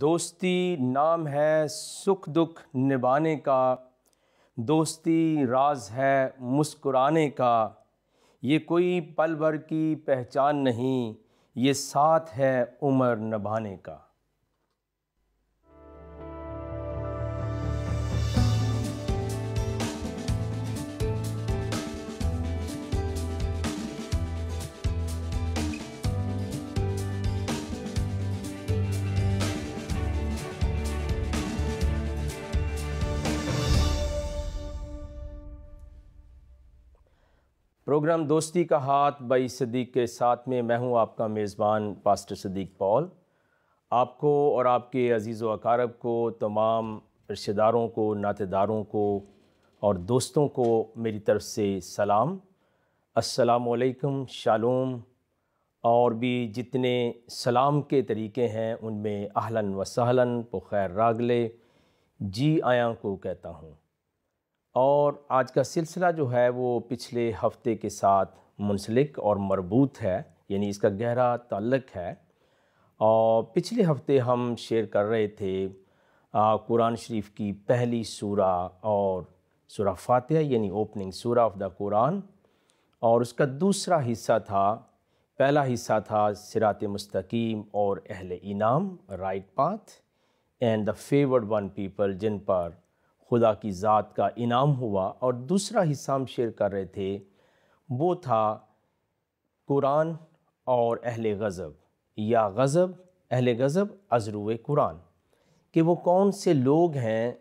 دوستی نام ہے سکھ دکھ نبانے کا دوستی راز ہے مسکرانے کا یہ کوئی پل بھر کی پہچان نہیں یہ ساتھ ہے عمر نبھانے کا پروگرام دوستی کا ہاتھ بائی صدیق کے ساتھ میں میں ہوں آپ کا میزبان پاسٹر صدیق پال آپ کو اور آپ کے عزیز و اقارب کو تمام رشتہ داروں کو نعت داروں کو اور دوستوں کو میری طرف سے سلام السلام علیکم شالوم اور بھی جتنے سلام کے طریقے ہیں ان میں اہلن و سہلن بخیر راگلے جی آیا کو کہتا ہوں اور آج کا سلسلہ جو ہے وہ پچھلے ہفتے کے ساتھ منسلک اور مربوط ہے یعنی اس کا گہرا تعلق ہے اور پچھلے ہفتے ہم شیئر کر رہے تھے قرآن شریف کی پہلی سورہ اور سورہ فاتحہ یعنی اوپننگ سورہ آف دا قرآن اور اس کا دوسرا حصہ تھا پہلا حصہ تھا سرات مستقیم اور اہل انعام right path and the favoured one people جن پر خدا کی ذات کا انعام ہوا اور دوسرا حصہ ہم شیئر کر رہے تھے وہ تھا قرآن اور اہل غضب یا غضب اہل غضب عزرو قرآن کہ وہ کون سے لوگ ہیں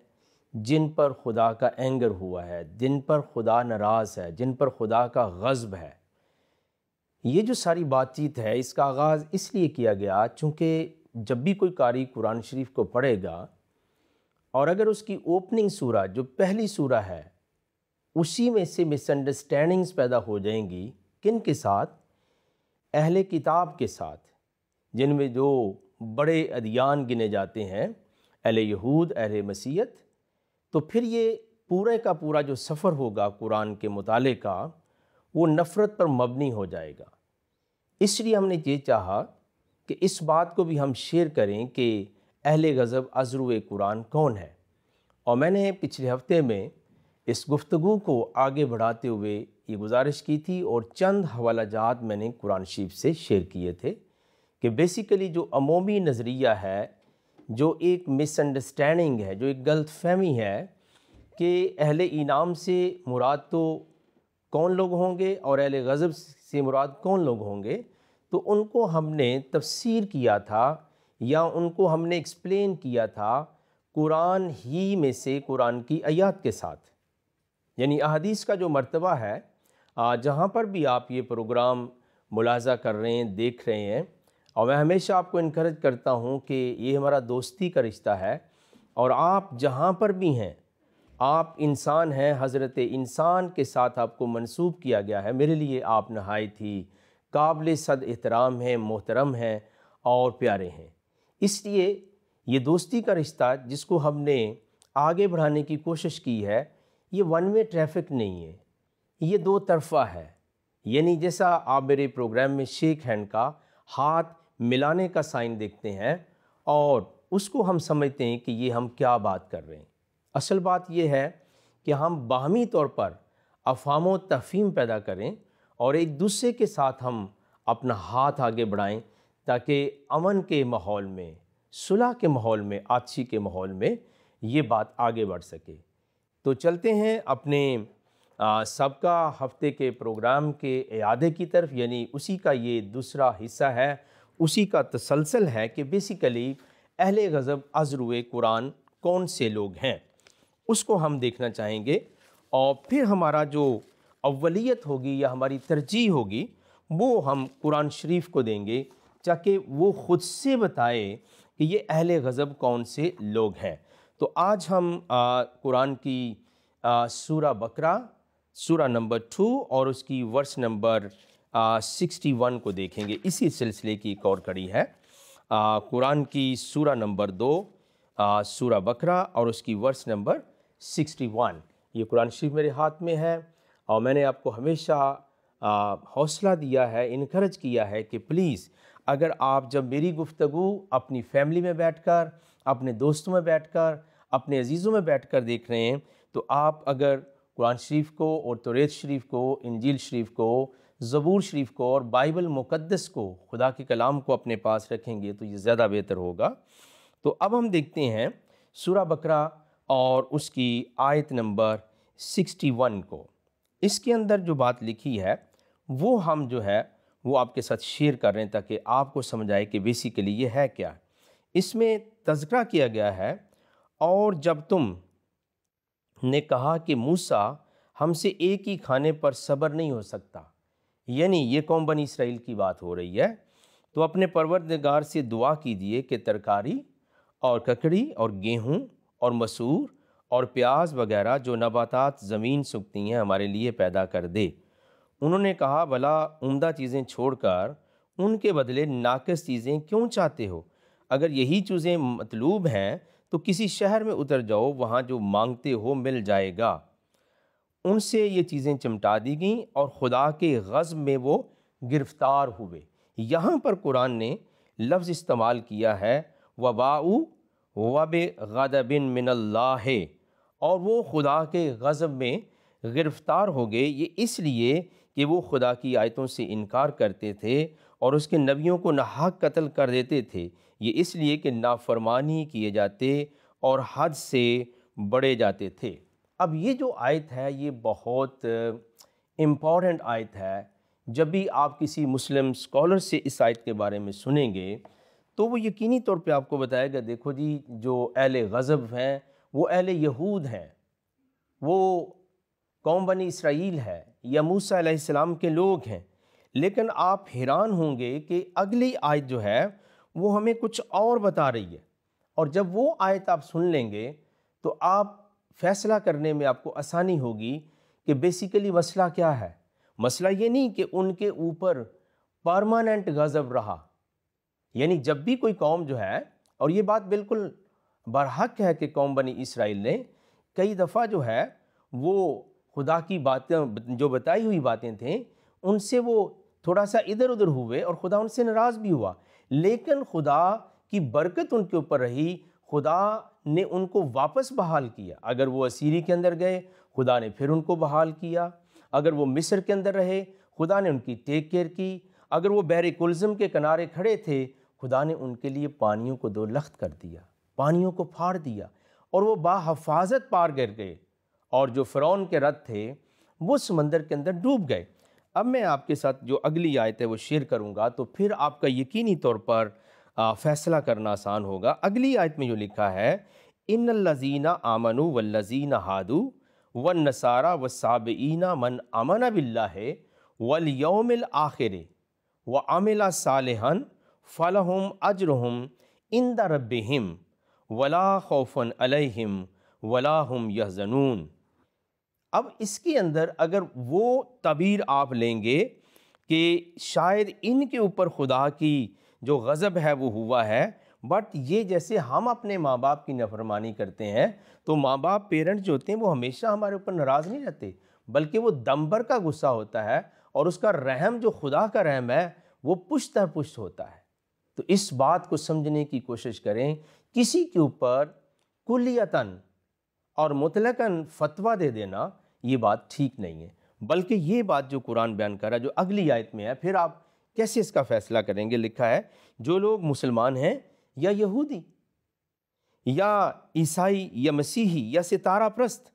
جن پر خدا کا اینگر ہوا ہے جن پر خدا ناراض ہے جن پر خدا کا غضب ہے یہ جو ساری بات چیت ہے اس کا آغاز اس لیے کیا گیا چونکہ جب بھی کوئی قاری قرآن شریف کو پڑھے گا اور اگر اس کی اوپننگ سورہ جو پہلی سورہ ہے اسی میں سے مس انڈرسٹینڈنگز پیدا ہو جائیں گی کن کے ساتھ اہل کتاب کے ساتھ جن میں جو بڑے ادیان گنے جاتے ہیں اہل یہود اہل مسیحت تو پھر یہ پورے کا پورا جو سفر ہوگا قرآن کے مطالعے کا وہ نفرت پر مبنی ہو جائے گا اس لیے ہم نے یہ چاہا کہ اس بات کو بھی ہم شیئر کریں کہ اہل غضب عزرو قرآن کون ہے اور میں نے پچھلے ہفتے میں اس گفتگو کو آگے بڑھاتے ہوئے یہ گزارش کی تھی اور چند حوالہ جات میں نے قرآن شیف سے شیئر کیے تھے کہ بیسیکلی جو عمومی نظریہ ہے جو ایک مس انڈرسٹینڈنگ ہے جو ایک غلط فہمی ہے کہ اہل انعام سے مراد تو کون لوگ ہوں گے اور اہل غضب سے مراد کون لوگ ہوں گے تو ان کو ہم نے تفسیر کیا تھا یا ان کو ہم نے ایکسپلین کیا تھا قرآن ہی میں سے قرآن کی آیات کے ساتھ یعنی احادیث کا جو مرتبہ ہے جہاں پر بھی آپ یہ پروگرام ملاحظہ کر رہے ہیں دیکھ رہے ہیں اور میں ہمیشہ آپ کو انکریج کرتا ہوں کہ یہ ہمارا دوستی کا رشتہ ہے اور آپ جہاں پر بھی ہیں آپ انسان ہیں حضرت انسان کے ساتھ آپ کو منسوب کیا گیا ہے میرے لیے آپ نہایت ہی قابل صد احترام ہیں محترم ہیں اور پیارے ہیں اس لیے یہ دوستی کا رشتہ جس کو ہم نے آگے بڑھانے کی کوشش کی ہے یہ ون وے ٹریفک نہیں ہے یہ دو طرفہ ہے یعنی جیسا آپ میرے پروگرام میں شیک ہینڈ کا ہاتھ ملانے کا سائن دیکھتے ہیں اور اس کو ہم سمجھتے ہیں کہ یہ ہم کیا بات کر رہے ہیں اصل بات یہ ہے کہ ہم باہمی طور پر افہام و تفہیم پیدا کریں اور ایک دوسرے کے ساتھ ہم اپنا ہاتھ آگے بڑھائیں تاکہ امن کے ماحول میں صلح کے ماحول میں آپسی کے ماحول میں یہ بات آگے بڑھ سکے تو چلتے ہیں اپنے سابقہ ہفتے کے پروگرام کے اعادے کی طرف یعنی اسی کا یہ دوسرا حصہ ہے اسی کا تسلسل ہے کہ بیسیکلی اہل غضب عزروِ قرآن کون سے لوگ ہیں اس کو ہم دیکھنا چاہیں گے اور پھر ہمارا جو اولیت ہوگی یا ہماری ترجیح ہوگی وہ ہم قرآن شریف کو دیں گے تاکہ وہ خود سے بتائے کہ یہ اہل غضب کون سے لوگ ہیں تو آج ہم قرآن کی سورہ بکرا سورہ نمبر ٹو اور اس کی ورس نمبر سکسٹی ون کو دیکھیں گے اسی سلسلے کی ایک اور کڑی ہے قرآن کی سورہ نمبر دو سورہ بکرا اور اس کی ورس نمبر سکسٹی ون یہ قرآن شریف میرے ہاتھ میں ہے اور میں نے آپ کو ہمیشہ حوصلہ دیا ہے انکرج کیا ہے کہ پلیز اگر آپ جب میری گفتگو اپنی فیملی میں بیٹھ کر اپنے دوستوں میں بیٹھ کر اپنے عزیزوں میں بیٹھ کر دیکھ رہے ہیں تو آپ اگر قرآن شریف کو اور توریت شریف کو انجیل شریف کو زبور شریف کو اور بائبل مقدس کو خدا کے کلام کو اپنے پاس رکھیں گے تو یہ زیادہ بہتر ہوگا تو اب ہم دیکھتے ہیں سورہ بکرا اور اس کی آیت نمبر سکسٹی ون کو اس کے اندر جو بات لکھی ہے وہ ہم جو ہے وہ آپ کے ساتھ شیئر کر رہے ہیں تاکہ آپ کو سمجھائے کہ بیسیکلی یہ ہے کیا اس میں تذکرہ کیا گیا ہے اور جب تم نے کہا کہ موسیٰ ہم سے ایک ہی کھانے پر صبر نہیں ہو سکتا یعنی یہ قوم بنی اسرائیل کی بات ہو رہی ہے تو اپنے پروردگار سے دعا کیجیے کہ ترکاری اور ککڑی اور گیہوں اور مسور اور پیاز وغیرہ جو نباتات زمین سکتی ہیں ہمارے لیے پیدا کر دے انہوں نے کہا بھلا عمدہ چیزیں چھوڑ کر ان کے بدلے ناقص چیزیں کیوں چاہتے ہو اگر یہی چیزیں مطلوب ہیں تو کسی شہر میں اتر جاؤ وہاں جو مانگتے ہو مل جائے گا ان سے یہ چیزیں چمٹا دی گئیں اور خدا کے غزب میں وہ گرفتار ہوئے یہاں پر قرآن نے لفظ استعمال کیا ہے وباؤ وب غدب من اللہ اور وہ خدا کے غضب میں گرفتار ہو گئے یہ اس لیے کہ وہ خدا کی آیتوں سے انکار کرتے تھے اور اس کے نبیوں کو نہاق قتل کر دیتے تھے یہ اس لیے کہ نافرمانی کیے جاتے اور حد سے بڑھے جاتے تھے اب یہ جو آیت ہے یہ بہت امپورٹنٹ آیت ہے جب بھی آپ کسی مسلم سکولر سے اس آیت کے بارے میں سنیں گے تو وہ یقینی طور پہ آپ کو بتائے گا دیکھو جی جو اہل غضب ہیں وہ اہل یہود ہیں وہ قوم بنی اسرائیل ہے یا موسیٰ علیہ السلام کے لوگ ہیں لیکن آپ حیران ہوں گے کہ اگلی آیت جو ہے وہ ہمیں کچھ اور بتا رہی ہے اور جب وہ آیت آپ سن لیں گے تو آپ فیصلہ کرنے میں آپ کو آسانی ہوگی کہ بیسیکلی مسئلہ کیا ہے مسئلہ یہ نہیں کہ ان کے اوپر پرماننٹ غضب رہا یعنی جب بھی کوئی قوم جو ہے اور یہ بات بالکل برحق ہے کہ قوم بنی اسرائیل نے کئی دفعہ جو ہے وہ خدا کی باتیں جو بتائی ہوئی باتیں تھیں ان سے وہ تھوڑا سا ادھر ادھر ہوئے اور خدا ان سے ناراض بھی ہوا لیکن خدا کی برکت ان کے اوپر رہی خدا نے ان کو واپس بحال کیا اگر وہ اسیری کے اندر گئے خدا نے پھر ان کو بحال کیا اگر وہ مصر کے اندر رہے خدا نے ان کی ٹیک کیئر کی اگر وہ بحر کلزم کے کنارے کھڑے تھے خدا نے ان کے لیے پانیوں کو دو لخت کر دیا پانیوں کو پھاڑ دیا اور وہ حفاظت پار گر گئے اور جو فرعون کے رد تھے وہ سمندر کے اندر ڈوب گئے اب میں آپ کے ساتھ جو اگلی آیت ہے وہ شیئر کروں گا تو پھر آپ کا یقینی طور پر فیصلہ کرنا آسان ہوگا اگلی آیت میں جو لکھا ہے ان الزینہ آمن و لذین ہادو ون سارا و من امن بلّہ والیوم الاخر الآخر و املا صالحن فلا ہم اجر ہم ان ولا خوفن علم ولاحم اب اس کے اندر اگر وہ تبیر آپ لیں گے کہ شاید ان کے اوپر خدا کی جو غضب ہے وہ ہوا ہے بٹ یہ جیسے ہم اپنے ماں باپ کی نفرمانی کرتے ہیں تو ماں باپ پیرنٹ جو ہوتے ہیں وہ ہمیشہ ہمارے اوپر ناراض نہیں رہتے بلکہ وہ دمبر کا غصہ ہوتا ہے اور اس کا رحم جو خدا کا رحم ہے وہ پشت ہے پشت ہوتا ہے تو اس بات کو سمجھنے کی کوشش کریں کسی کے اوپر کلیتاً اور مطلقاً فتویٰ دے دینا یہ بات ٹھیک نہیں ہے بلکہ یہ بات جو قرآن بیان کر رہا ہے ہے جو اگلی آیت میں پھر آپ کیسے اس کا فیصلہ کریں گے لکھا ہے جو لوگ مسلمان ہیں یا یہودی یا یا یا عیسائی مسیحی ستارہ پرست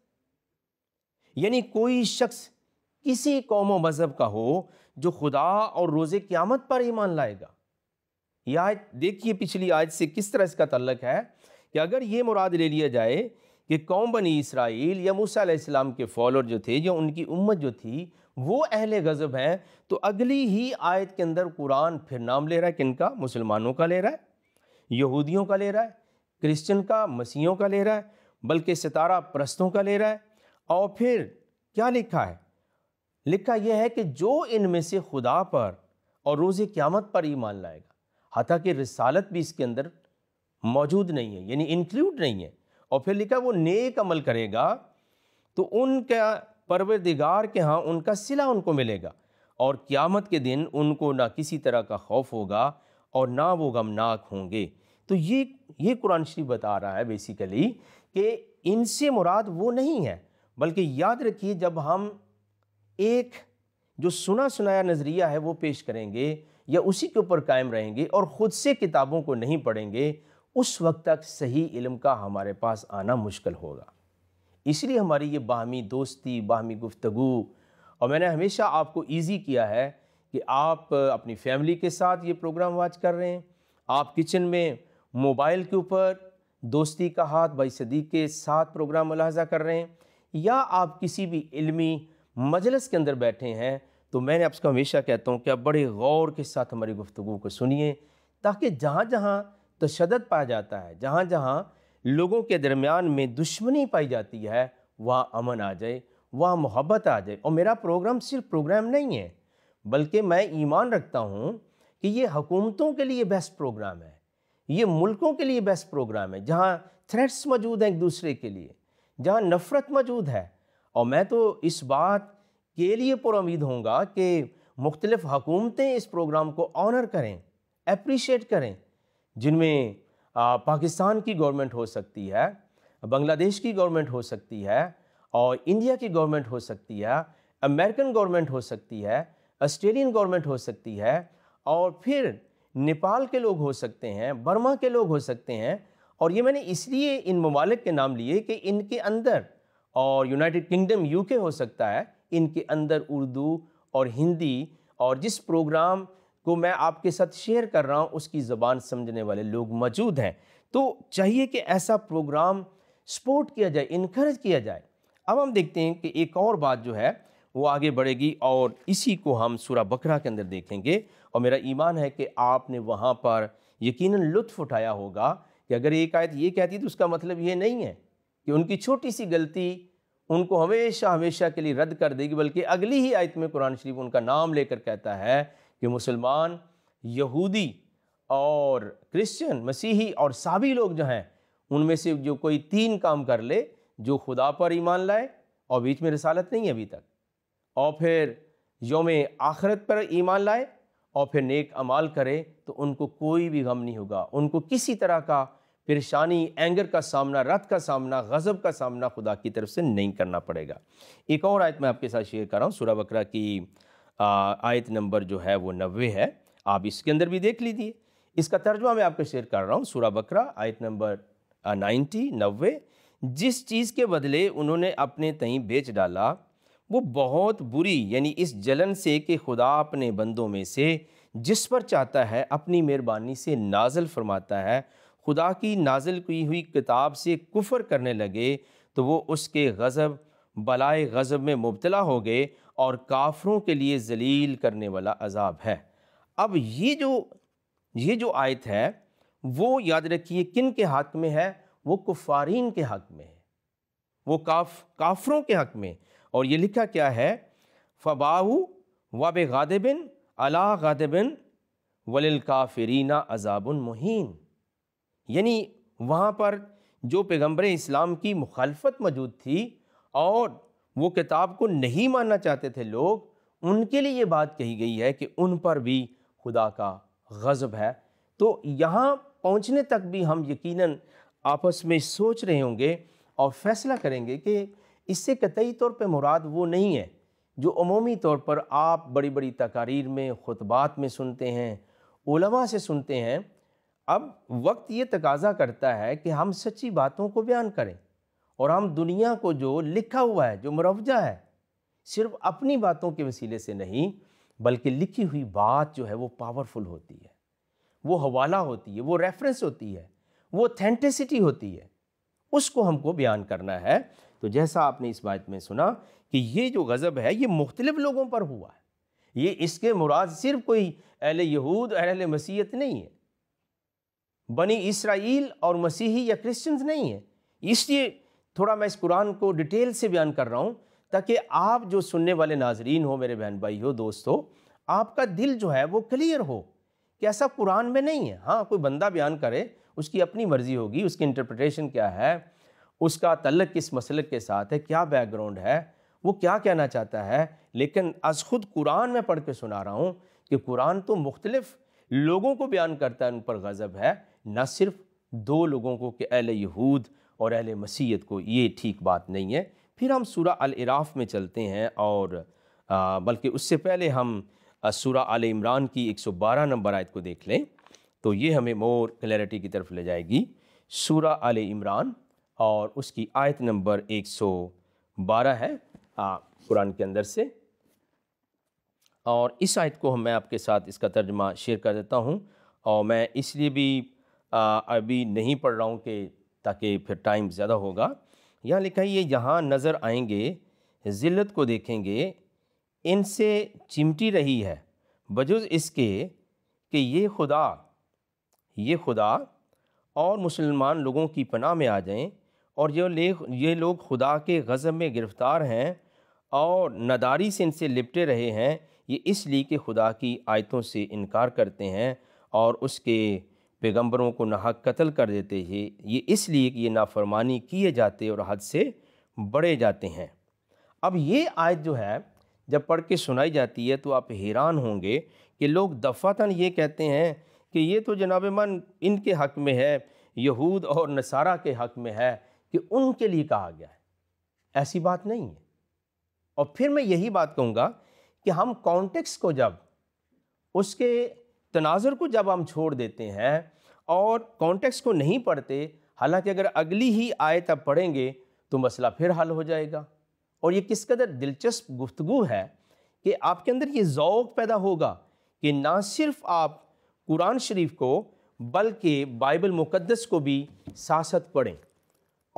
یعنی کوئی شخص کسی قوم و مذہب کا ہو جو خدا اور روز قیامت پر ایمان لائے گا یہ آیت دیکھیے پچھلی آیت سے کس طرح اس کا تعلق ہے کہ اگر یہ مراد لے لیا جائے کہ قوم بنی اسرائیل یا موسیٰ علیہ السلام کے فالور جو تھے یا ان کی امت جو تھی وہ اہل غضب ہیں تو اگلی ہی آیت کے اندر قرآن پھر نام لے رہا ہے کن کا مسلمانوں کا لے رہا ہے یہودیوں کا لے رہا ہے کرسچن کا مسیحوں کا لے رہا ہے بلکہ ستارہ پرستوں کا لے رہا ہے اور پھر کیا لکھا ہے لکھا یہ ہے کہ جو ان میں سے خدا پر اور روز قیامت پر ایمان لائے گا حتیٰ کہ رسالت بھی اس کے اندر موجود نہیں ہے یعنی انکلیوڈ نہیں ہے اور پھر لکھا وہ نیک عمل کرے گا تو ان کا پروردگار کے ہاں ان کا صلح ان کو ملے گا اور قیامت کے دن ان کو نہ کسی طرح کا خوف ہوگا اور نہ وہ غمناک ہوں گے تو یہ یہ قرآن شریف بتا رہا ہے بیسیکلی کہ ان سے مراد وہ نہیں ہے بلکہ یاد رکھیے جب ہم ایک جو سنا سنایا نظریہ ہے وہ پیش کریں گے یا اسی کے اوپر قائم رہیں گے اور خود سے کتابوں کو نہیں پڑھیں گے اس وقت تک صحیح علم کا ہمارے پاس آنا مشکل ہوگا اس لیے ہماری یہ باہمی دوستی باہمی گفتگو اور میں نے ہمیشہ آپ کو ایزی کیا ہے کہ آپ اپنی فیملی کے ساتھ یہ پروگرام واج کر رہے ہیں آپ کچن میں موبائل کے اوپر دوستی کا ہاتھ بائی صدیق کے ساتھ پروگرام ملاحظہ کر رہے ہیں یا آپ کسی بھی علمی مجلس کے اندر بیٹھے ہیں تو میں نے آپ کو ہمیشہ کہتا ہوں کہ آپ بڑے غور کے ساتھ ہماری گفتگو کو سنیے تاکہ جہاں جہاں تشدد پایا جاتا ہے جہاں جہاں لوگوں کے درمیان میں دشمنی پائی جاتی ہے وہاں امن آ جائے وہاں محبت آ جائے اور میرا پروگرام صرف پروگرام نہیں ہے بلکہ میں ایمان رکھتا ہوں کہ یہ حکومتوں کے لیے بیسٹ پروگرام ہے یہ ملکوں کے لیے بیسٹ پروگرام ہے جہاں تھریٹس موجود ہیں ایک دوسرے کے لیے جہاں نفرت موجود ہے اور میں تو اس بات کے لیے پر امید ہوں گا کہ مختلف حکومتیں اس پروگرام کو آنر کریں اپریشیٹ کریں جن میں پاکستان کی گورنمنٹ ہو سکتی ہے بنگلہ دیش کی گورنمنٹ ہو سکتی ہے اور انڈیا کی گورنمنٹ ہو سکتی ہے امریکن گورنمنٹ ہو سکتی ہے آسٹریلین گورنمنٹ ہو سکتی ہے اور پھر نیپال کے لوگ ہو سکتے ہیں برما کے لوگ ہو سکتے ہیں اور یہ میں نے اس لیے ان ممالک کے نام لیے کہ ان کے اندر اور یونائٹڈ کنگڈم یو کے ہو سکتا ہے ان کے اندر اردو اور ہندی اور جس پروگرام کو میں آپ کے ساتھ شیئر کر رہا ہوں اس کی زبان سمجھنے والے لوگ موجود ہیں تو چاہیے کہ ایسا پروگرام سپورٹ کیا جائے انکریج کیا جائے اب ہم دیکھتے ہیں کہ ایک اور بات جو ہے وہ آگے بڑھے گی اور اسی کو ہم سورہ بکرا کے اندر دیکھیں گے اور میرا ایمان ہے کہ آپ نے وہاں پر یقیناً لطف اٹھایا ہوگا کہ اگر ایک آیت یہ کہتی تو اس کا مطلب یہ نہیں ہے کہ ان کی چھوٹی سی غلطی ان کو ہمیشہ ہمیشہ کے لیے رد کر دے گی بلکہ اگلی ہی آیت میں قرآن شریف ان کا نام لے کر کہتا ہے کہ مسلمان یہودی اور کرسچن مسیحی اور سابی لوگ جو ہیں ان میں سے جو کوئی تین کام کر لے جو خدا پر ایمان لائے اور بیچ میں رسالت نہیں ہے ابھی تک اور پھر یوم آخرت پر ایمان لائے اور پھر نیک عمال کرے تو ان کو کوئی بھی غم نہیں ہوگا ان کو کسی طرح کا پریشانی اینگر کا سامنا رت کا سامنا غضب کا سامنا خدا کی طرف سے نہیں کرنا پڑے گا ایک اور آیت میں آپ کے ساتھ شیئر کر رہا ہوں سورہ بکرا کی آیت نمبر جو ہے وہ نوے ہے آپ اس کے اندر بھی دیکھ لیجیے اس کا ترجمہ میں آپ کے شیئر کر رہا ہوں سورہ بکرا آیت نمبر نائنٹی نوے جس چیز کے بدلے انہوں نے اپنے تئیں بیچ ڈالا وہ بہت بری یعنی اس جلن سے کہ خدا اپنے بندوں میں سے جس پر چاہتا ہے اپنی مہربانی سے نازل فرماتا ہے خدا کی نازل کی ہوئی کتاب سے کفر کرنے لگے تو وہ اس کے غضب بلائے غضب میں مبتلا ہو گئے اور کافروں کے لیے ذلیل کرنے والا عذاب ہے اب یہ جو یہ جو آیت ہے وہ یاد رکھیے کن کے حق میں ہے وہ کفارین کے حق میں ہے وہ کاف کافروں کے حق میں اور یہ لکھا کیا ہے فباہو واب غاد بن علا غاد بن ولی کافرینہ عذاب المحین یعنی وہاں پر جو پیغمبر اسلام کی مخالفت موجود تھی اور وہ کتاب کو نہیں ماننا چاہتے تھے لوگ ان کے لیے یہ بات کہی گئی ہے کہ ان پر بھی خدا کا غضب ہے تو یہاں پہنچنے تک بھی ہم یقیناً آپس میں سوچ رہے ہوں گے اور فیصلہ کریں گے کہ اس سے قطعی طور پہ مراد وہ نہیں ہے جو عمومی طور پر آپ بڑی بڑی تقاریر میں خطبات میں سنتے ہیں علماء سے سنتے ہیں اب وقت یہ تقاضا کرتا ہے کہ ہم سچی باتوں کو بیان کریں اور ہم دنیا کو جو لکھا ہوا ہے جو مروجہ ہے صرف اپنی باتوں کے وسیلے سے نہیں بلکہ لکھی ہوئی بات جو ہے وہ پاورفل ہوتی ہے وہ حوالہ ہوتی ہے وہ ریفرنس ہوتی ہے وہ اتھینٹیسٹی ہوتی ہے اس کو ہم کو بیان کرنا ہے تو جیسا آپ نے اس بات میں سنا کہ یہ جو غضب ہے یہ مختلف لوگوں پر ہوا ہے یہ اس کے مراد صرف کوئی اہل یہود اہل مسیحت نہیں ہے بنی اسرائیل اور مسیحی یا کرسچنز نہیں ہیں اس لیے تھوڑا میں اس قرآن کو ڈیٹیل سے بیان کر رہا ہوں تاکہ آپ جو سننے والے ناظرین ہو میرے بہن بھائی ہو دوست ہو آپ کا دل جو ہے وہ کلیئر ہو کہ ایسا قرآن میں نہیں ہے ہاں کوئی بندہ بیان کرے اس کی اپنی مرضی ہوگی اس کی انٹرپریٹیشن کیا ہے اس کا تعلق کس مسئلے کے ساتھ ہے کیا بیک گراؤنڈ ہے وہ کیا کہنا چاہتا ہے لیکن از خود قرآن میں پڑھ کے سنا رہا ہوں کہ قرآن تو مختلف لوگوں کو بیان کرتا ہے ان پر غضب ہے نہ صرف دو لوگوں کو کہ اہل یہود اور اہل مسیحت کو یہ ٹھیک بات نہیں ہے پھر ہم سورہ العراف میں چلتے ہیں اور بلکہ اس سے پہلے ہم سورہ آل عمران کی ایک سو بارہ نمبر آیت کو دیکھ لیں تو یہ ہمیں مور کلیریٹی کی طرف لے جائے گی سورہ آل عمران اور اس کی آیت نمبر ایک سو بارہ ہے قرآن کے اندر سے اور اس آیت کو ہم میں آپ کے ساتھ اس کا ترجمہ شیئر کر دیتا ہوں اور میں اس لیے بھی ابھی نہیں پڑھ رہا ہوں کہ تاکہ پھر ٹائم زیادہ ہوگا یہاں لکھا یہ یہاں نظر آئیں گے ذلت کو دیکھیں گے ان سے چمٹی رہی ہے بجز اس کے کہ یہ خدا یہ خدا اور مسلمان لوگوں کی پناہ میں آ جائیں اور یہ یہ لوگ خدا کے غزب میں گرفتار ہیں اور نداری سے ان سے لپٹے رہے ہیں یہ اس لیے کہ خدا کی آیتوں سے انکار کرتے ہیں اور اس کے پیغمبروں کو نا قتل کر دیتے ہیں یہ اس لیے کہ یہ نافرمانی کیے جاتے اور حد سے بڑھے جاتے ہیں اب یہ آیت جو ہے جب پڑھ کے سنائی جاتی ہے تو آپ حیران ہوں گے کہ لوگ دفعتاً یہ کہتے ہیں کہ یہ تو جناب من ان کے حق میں ہے یہود اور نصارہ کے حق میں ہے کہ ان کے لیے کہا گیا ہے ایسی بات نہیں ہے اور پھر میں یہی بات کہوں گا کہ ہم کانٹیکس کو جب اس کے تناظر کو جب ہم چھوڑ دیتے ہیں اور کانٹیکس کو نہیں پڑھتے حالانکہ اگر اگلی ہی آیت اب پڑھیں گے تو مسئلہ پھر حل ہو جائے گا اور یہ کس قدر دلچسپ گفتگو ہے کہ آپ کے اندر یہ ذوق پیدا ہوگا کہ نہ صرف آپ قرآن شریف کو بلکہ بائبل مقدس کو بھی ساست پڑھیں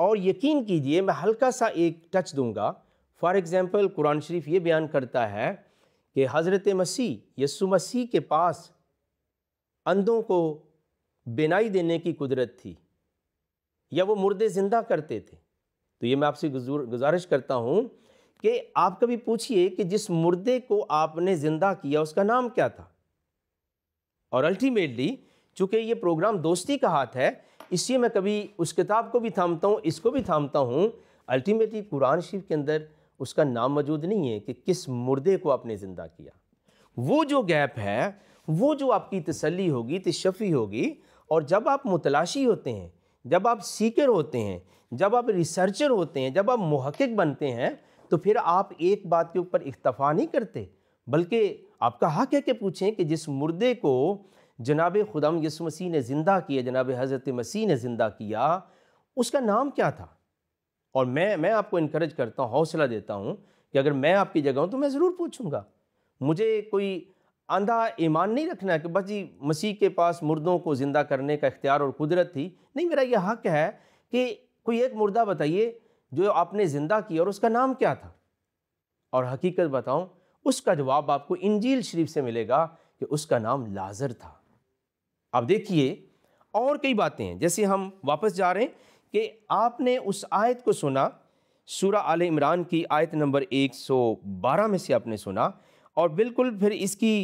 اور یقین کیجئے میں ہلکا سا ایک ٹچ دوں گا فار ایگزامپل قرآن شریف یہ بیان کرتا ہے کہ حضرت مسیح یسو مسیح کے پاس اندھوں کو بینائی دینے کی قدرت تھی یا وہ مردے زندہ کرتے تھے تو یہ میں آپ سے گزارش کرتا ہوں کہ آپ کبھی پوچھئے کہ جس مردے کو آپ نے زندہ کیا اس کا نام کیا تھا اور الٹیمیٹلی چونکہ یہ پروگرام دوستی کا ہاتھ ہے اس لیے میں کبھی اس کتاب کو بھی تھامتا ہوں اس کو بھی تھامتا ہوں الٹیمیٹلی قرآن شریف کے اندر اس کا نام موجود نہیں ہے کہ کس مردے کو آپ نے زندہ کیا وہ جو گیپ ہے وہ جو آپ کی تسلی ہوگی تشفی ہوگی اور جب آپ متلاشی ہوتے ہیں جب آپ سیکر ہوتے ہیں جب آپ ریسرچر ہوتے ہیں جب آپ محقق بنتے ہیں تو پھر آپ ایک بات کے اوپر اکتفا نہیں کرتے بلکہ آپ کا حق ہے کہ پوچھیں کہ جس مردے کو جناب خدم یس مسیح نے زندہ کیا جناب حضرت مسیح نے زندہ کیا اس کا نام کیا تھا اور میں میں آپ کو انکریج کرتا ہوں حوصلہ دیتا ہوں کہ اگر میں آپ کی جگہ ہوں تو میں ضرور پوچھوں گا مجھے کوئی اندھا ایمان نہیں رکھنا کہ بس جی مسیح کے پاس مردوں کو زندہ کرنے کا اختیار اور قدرت تھی نہیں میرا یہ حق ہے کہ کوئی ایک مردہ بتائیے جو آپ نے زندہ کیا اور اس کا نام کیا تھا اور حقیقت بتاؤں اس کا جواب آپ کو انجیل شریف سے ملے گا کہ اس کا نام لازر تھا اب دیکھیے اور کئی باتیں ہیں جیسے ہم واپس جا رہے ہیں کہ آپ نے اس آیت کو سنا سورہ آل عمران کی آیت نمبر ایک سو بارہ میں سے آپ نے سنا اور بالکل پھر اس کی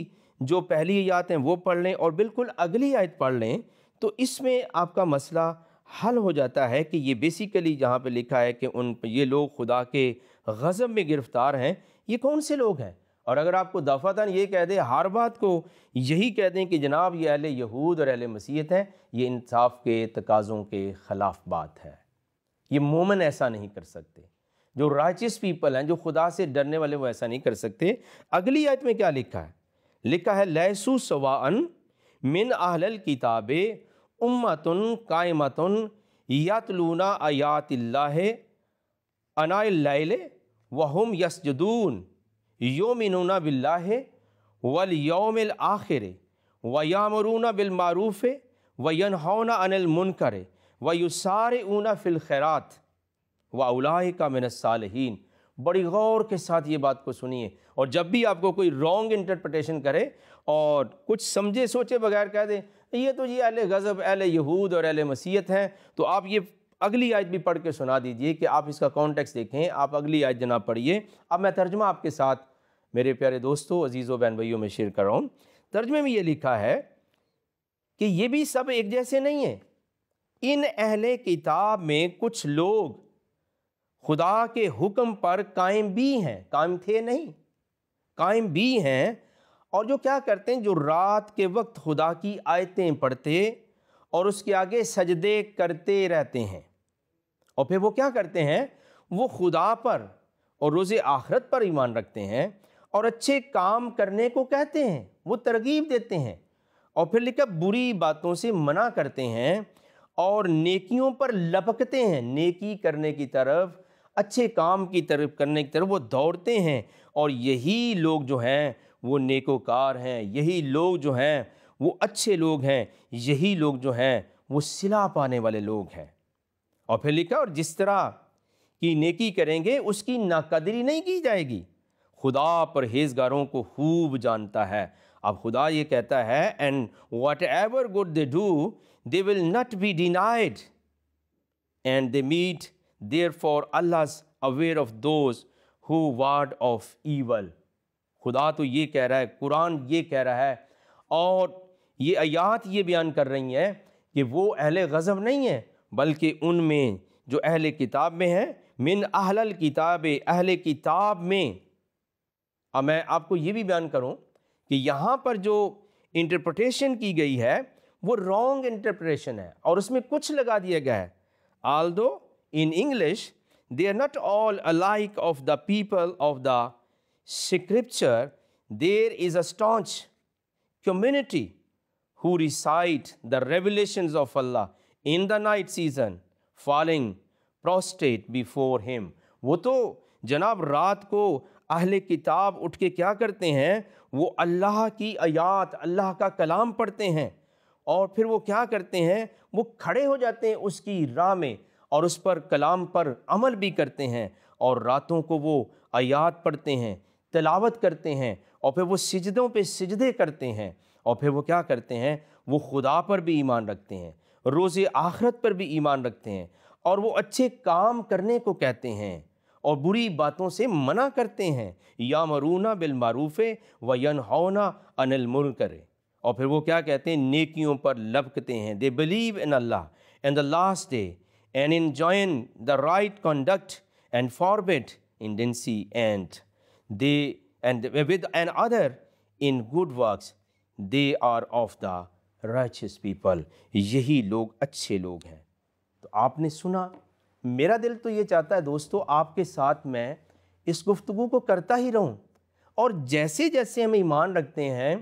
جو پہلی ہیں وہ پڑھ لیں اور بالکل اگلی آیت پڑھ لیں تو اس میں آپ کا مسئلہ حل ہو جاتا ہے کہ یہ بیسیکلی جہاں پہ لکھا ہے کہ ان یہ لوگ خدا کے غضب میں گرفتار ہیں یہ کون سے لوگ ہیں اور اگر آپ کو دفعتاً یہ کہہ دیں ہر بات کو یہی کہہ دیں کہ جناب یہ اہل یہود اور اہل مسیحت ہیں یہ انصاف کے تقاضوں کے خلاف بات ہے یہ مومن ایسا نہیں کر سکتے جو رائچس پیپل ہیں جو خدا سے ڈرنے والے وہ ایسا نہیں کر سکتے اگلی آیت میں کیا لکھا ہے لکھا ہے لہسو سوا ان من اہل الکتاب امتن قائمتن یتلون آیات اللہ انا اللیل وہم یسجدون یومنون باللہ والیوم الاخر ویامرون بالمعروف وینہون عن ان المنکر ویسارعون فی الخیرات اون و اولائے کا الصالحین بڑی غور کے ساتھ یہ بات کو سنیے اور جب بھی آپ کو کوئی رانگ انٹرپریٹیشن کرے اور کچھ سمجھے سوچے بغیر کہہ دے یہ تو یہ جی اہل غزب اہل یہود اور اہل مسیحت ہیں تو آپ یہ اگلی آیت بھی پڑھ کے سنا دیجئے کہ آپ اس کا کانٹیکس دیکھیں آپ اگلی آیت جناب پڑھیے اب میں ترجمہ آپ کے ساتھ میرے پیارے دوستوں عزیز و بہن بھائیوں میں شیئر کر رہا ہوں ترجمے میں یہ لکھا ہے کہ یہ بھی سب ایک جیسے نہیں ہیں ان اہل کتاب میں کچھ لوگ خدا کے حکم پر قائم بھی ہیں قائم تھے نہیں قائم بھی ہیں اور جو کیا کرتے ہیں جو رات کے وقت خدا کی آیتیں پڑھتے اور اس کے آگے سجدے کرتے رہتے ہیں اور پھر وہ کیا کرتے ہیں وہ خدا پر اور روز آخرت پر ایمان رکھتے ہیں اور اچھے کام کرنے کو کہتے ہیں وہ ترغیب دیتے ہیں اور پھر لکھا بری باتوں سے منع کرتے ہیں اور نیکیوں پر لپکتے ہیں نیکی کرنے کی طرف اچھے کام کی طرف کرنے کی طرف وہ دوڑتے ہیں اور یہی لوگ جو ہیں وہ نیکوکار کار ہیں یہی لوگ جو ہیں وہ اچھے لوگ ہیں یہی لوگ جو ہیں وہ سلا پانے والے لوگ ہیں اور پھر لکھا اور جس طرح کی نیکی کریں گے اس کی ناقدری نہیں کی جائے گی خدا پرہیزگاروں کو خوب جانتا ہے اب خدا یہ کہتا ہے and whatever good they do they will not be denied and they met there is aware of those who ward off evil خدا تو یہ کہہ رہا ہے قرآن یہ کہہ رہا ہے اور یہ آیات یہ بیان کر رہی ہیں کہ وہ اہل غضب نہیں ہیں بلکہ ان میں جو اہل کتاب میں ہیں من اہل کتاب اہل کتاب میں اب میں آپ کو یہ بھی بیان کروں کہ یہاں پر جو انٹرپریٹیشن کی گئی ہے وہ رانگ انٹرپریٹیشن ہے اور اس میں کچھ لگا دیا گیا ہے although in English they are not all the people of the people of the scripture there is a community the revelations of Allah in the night season falling prostrate before Him. وہ تو جناب رات کو اہل کتاب اٹھ کے کیا کرتے ہیں وہ اللہ کی آیات اللہ کا کلام پڑھتے ہیں اور پھر وہ کیا کرتے ہیں وہ کھڑے ہو جاتے ہیں اس کی راہ میں اور اس پر کلام پر عمل بھی کرتے ہیں اور راتوں کو وہ آیات پڑھتے ہیں تلاوت کرتے ہیں اور پھر وہ سجدوں پہ سجدے کرتے ہیں اور پھر وہ کیا کرتے ہیں وہ خدا پر بھی ایمان رکھتے ہیں روز آخرت پر بھی ایمان رکھتے ہیں اور وہ اچھے کام کرنے کو کہتے ہیں اور بری باتوں سے منع کرتے ہیں یا مرونا بالمعروف و ین ہونا انلمر کرے اور پھر وہ کیا کہتے ہیں نیکیوں پر لبکتے ہیں they believe in Allah and the last day and enjoin the right conduct and forbid indecency and they and vie one other in good works they are of the righteous people یہی لوگ اچھے لوگ ہیں تو آپ نے سنا میرا دل تو یہ چاہتا ہے دوستو آپ کے ساتھ میں اس گفتگو کو کرتا ہی رہوں اور جیسے جیسے ہم ایمان رکھتے ہیں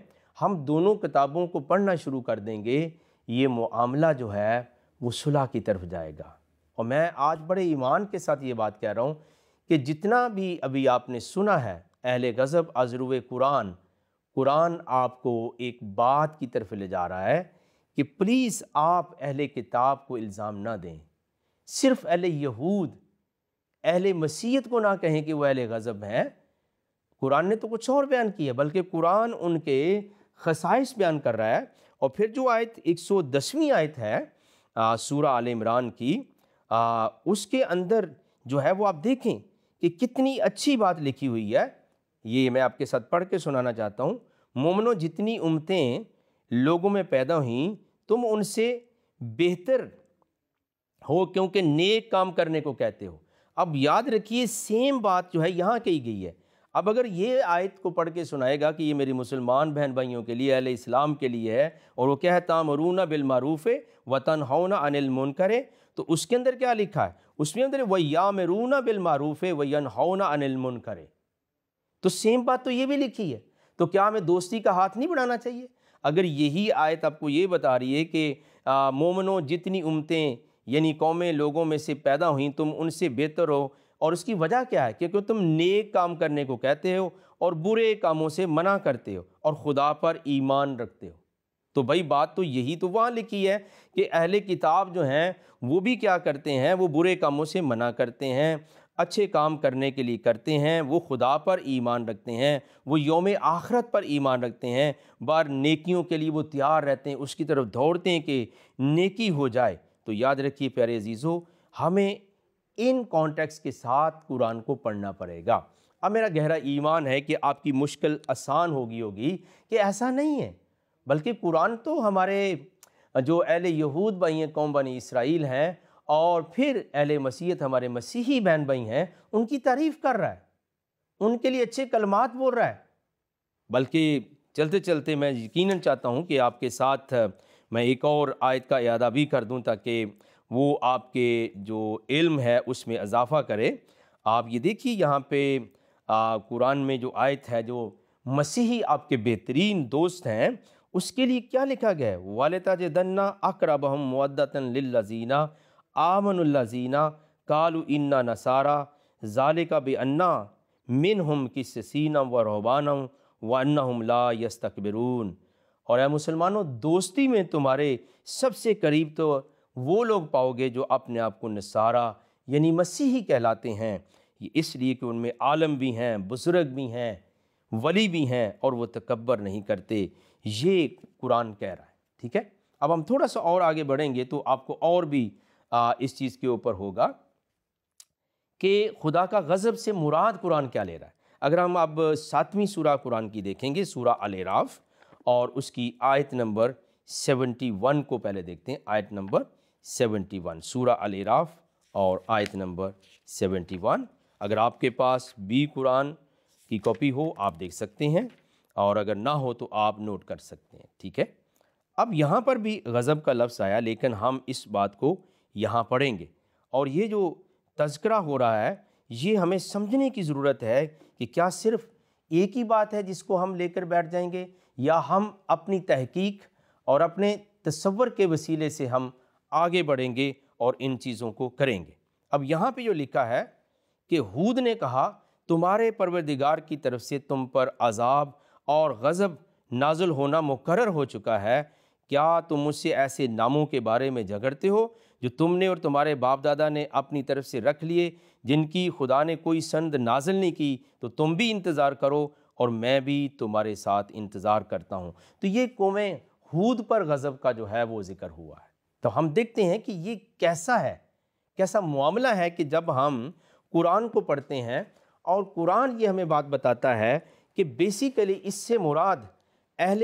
ہم دونوں کتابوں کو پڑھنا شروع کر دیں گے یہ معاملہ جو ہے وہ صلح کی طرف جائے گا اور میں آج بڑے ایمان کے ساتھ یہ بات کہہ رہا ہوں کہ جتنا بھی ابھی آپ نے سنا ہے اہل غضب عزرو قرآن قرآن آپ کو ایک بات کی طرف لے جا رہا ہے کہ پلیز آپ اہل کتاب کو الزام نہ دیں صرف اہل یہود اہل مسیحت کو نہ کہیں کہ وہ اہل غضب ہیں قرآن نے تو کچھ اور بیان کیا ہے بلکہ قرآن ان کے خصائص بیان کر رہا ہے اور پھر جو آیت ایک سو دسویں آیت ہے سورہ عال عمران کی اس کے اندر جو ہے وہ آپ دیکھیں کہ کتنی اچھی بات لکھی ہوئی ہے یہ میں آپ کے ساتھ پڑھ کے سنانا چاہتا ہوں مومنوں جتنی امتیں لوگوں میں پیدا ہوئیں تم ان سے بہتر ہو کیونکہ نیک کام کرنے کو کہتے ہو اب یاد رکھیے سیم بات جو ہے یہاں کہی گئی ہے اب اگر یہ آیت کو پڑھ کے سنائے گا کہ یہ میری مسلمان بہن بھائیوں کے لیے اہل اسلام کے لیے ہے اور وہ کہتا مرونا بالمعروف وطن ہونا نہ انل کرے تو اس کے اندر کیا لکھا ہے اس میں اندر وہ یا وَيَنْحَوْنَ عَنِ الْمُنْكَرِ کرے تو سیم بات تو یہ بھی لکھی ہے تو کیا ہمیں دوستی کا ہاتھ نہیں بڑھانا چاہیے اگر یہی آیت آپ کو یہ بتا رہی ہے کہ مومنوں جتنی امتیں یعنی قومیں لوگوں میں سے پیدا ہوئیں تم ان سے بہتر ہو اور اس کی وجہ کیا ہے کیونکہ تم نیک کام کرنے کو کہتے ہو اور برے کاموں سے منع کرتے ہو اور خدا پر ایمان رکھتے ہو تو بھائی بات تو یہی تو وہاں لکھی ہے کہ اہل کتاب جو ہیں وہ بھی کیا کرتے ہیں وہ برے کاموں سے منع کرتے ہیں اچھے کام کرنے کے لیے کرتے ہیں وہ خدا پر ایمان رکھتے ہیں وہ یوم آخرت پر ایمان رکھتے ہیں بار نیکیوں کے لیے وہ تیار رہتے ہیں اس کی طرف دوڑتے ہیں کہ نیکی ہو جائے تو یاد رکھیے پیارے عزیزو ہمیں ان کانٹیکس کے ساتھ قرآن کو پڑھنا پڑے گا اب میرا گہرا ایمان ہے کہ آپ کی مشکل آسان ہوگی ہوگی کہ ایسا نہیں ہے بلکہ قرآن تو ہمارے جو اہل یہود بھائی ہیں قوم بنی اسرائیل ہیں اور پھر اہل مسیحت ہمارے مسیحی بہن بھائی ہیں ان کی تعریف کر رہا ہے ان کے لیے اچھے کلمات بول رہا ہے بلکہ چلتے چلتے میں یقیناً چاہتا ہوں کہ آپ کے ساتھ میں ایک اور آیت کا اعادہ بھی کر دوں تاکہ وہ آپ کے جو علم ہے اس میں اضافہ کرے آپ یہ دیکھیے یہاں پہ قرآن میں جو آیت ہے جو مسیحی آپ کے بہترین دوست ہیں اس کے لیے کیا لکھا گیا ہے والدّا اکرب ہم معدَََََ اللہ آمن اللہ کالو انا نصارہ ذال کا منہم ان سینہ و رحبان و انہم لا یستکبرون اور اے مسلمانوں دوستی میں تمہارے سب سے قریب تو وہ لوگ پاؤ گے جو اپنے آپ کو نصارہ یعنی مسیحی کہلاتے ہیں یہ اس لیے کہ ان میں عالم بھی ہیں بزرگ بھی ہیں ولی بھی ہیں اور وہ تکبر نہیں کرتے یہ قرآن کہہ رہا ہے ٹھیک ہے اب ہم تھوڑا سا اور آگے بڑھیں گے تو آپ کو اور بھی اس چیز کے اوپر ہوگا کہ خدا کا غضب سے مراد قرآن کیا لے رہا ہے اگر ہم اب ساتویں سورہ قرآن کی دیکھیں گے سورہ الراف اور اس کی آیت نمبر سیونٹی ون کو پہلے دیکھتے ہیں آیت نمبر سیونٹی ون سورہ الراف اور آیت نمبر سیونٹی ون اگر آپ کے پاس بی قرآن کی کاپی ہو آپ دیکھ سکتے ہیں اور اگر نہ ہو تو آپ نوٹ کر سکتے ہیں ٹھیک ہے اب یہاں پر بھی غضب کا لفظ آیا لیکن ہم اس بات کو یہاں پڑھیں گے اور یہ جو تذکرہ ہو رہا ہے یہ ہمیں سمجھنے کی ضرورت ہے کہ کیا صرف ایک ہی بات ہے جس کو ہم لے کر بیٹھ جائیں گے یا ہم اپنی تحقیق اور اپنے تصور کے وسیلے سے ہم آگے بڑھیں گے اور ان چیزوں کو کریں گے اب یہاں پہ جو لکھا ہے کہ ہود نے کہا تمہارے پروردگار کی طرف سے تم پر عذاب اور غضب نازل ہونا مقرر ہو چکا ہے کیا تم مجھ سے ایسے ناموں کے بارے میں جھگڑتے ہو جو تم نے اور تمہارے باپ دادا نے اپنی طرف سے رکھ لیے جن کی خدا نے کوئی سند نازل نہیں کی تو تم بھی انتظار کرو اور میں بھی تمہارے ساتھ انتظار کرتا ہوں تو یہ قوم حود پر غضب کا جو ہے وہ ذکر ہوا ہے تو ہم دیکھتے ہیں کہ یہ کیسا ہے کیسا معاملہ ہے کہ جب ہم قرآن کو پڑھتے ہیں اور قرآن یہ ہمیں بات بتاتا ہے کہ بیسیکلی اس سے مراد اہل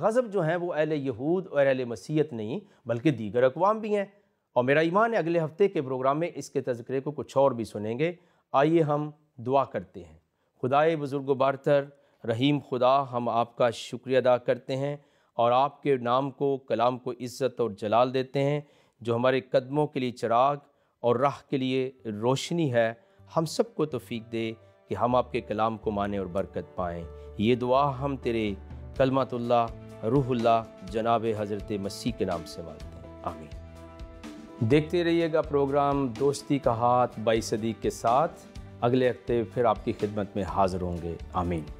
غضب جو ہیں وہ اہل یہود اور اہل مسیحت نہیں بلکہ دیگر اقوام بھی ہیں اور میرا ایمان ہے اگلے ہفتے کے پروگرام میں اس کے تذکرے کو کچھ اور بھی سنیں گے آئیے ہم دعا کرتے ہیں خدائے بزرگ و بارتر رحیم خدا ہم آپ کا شکریہ ادا کرتے ہیں اور آپ کے نام کو کلام کو عزت اور جلال دیتے ہیں جو ہمارے قدموں کے لیے چراغ اور راہ کے لیے روشنی ہے ہم سب کو توفیق دے کہ ہم آپ کے کلام کو مانے اور برکت پائیں یہ دعا ہم تیرے کلمت اللہ روح اللہ جناب حضرت مسیح کے نام سے مانتے ہیں آمین دیکھتے رہیے گا پروگرام دوستی کا ہاتھ بائی صدیق کے ساتھ اگلے ہفتے پھر آپ کی خدمت میں حاضر ہوں گے آمین